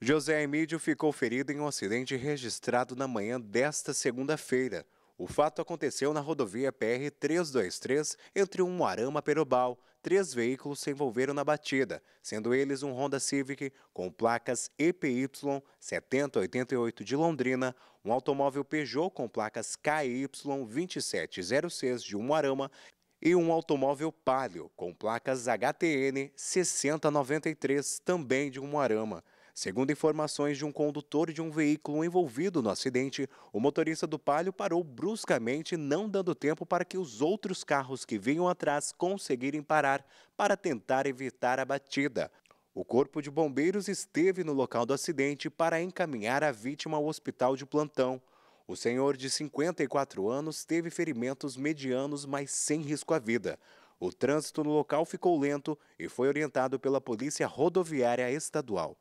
José Emídio ficou ferido em um acidente registrado na manhã desta segunda-feira. O fato aconteceu na rodovia PR-323, entre um Arama Perobal. Três veículos se envolveram na batida, sendo eles um Honda Civic com placas EPY 7088 de Londrina, um automóvel Peugeot com placas KY 2706 de Umuarama e um automóvel Palio com placas HTN 6093, também de Umuarama. Segundo informações de um condutor de um veículo envolvido no acidente, o motorista do Palio parou bruscamente, não dando tempo para que os outros carros que vinham atrás conseguirem parar para tentar evitar a batida. O Corpo de Bombeiros esteve no local do acidente para encaminhar a vítima ao hospital de plantão. O senhor, de 54 anos, teve ferimentos medianos, mas sem risco à vida. O trânsito no local ficou lento e foi orientado pela Polícia Rodoviária Estadual.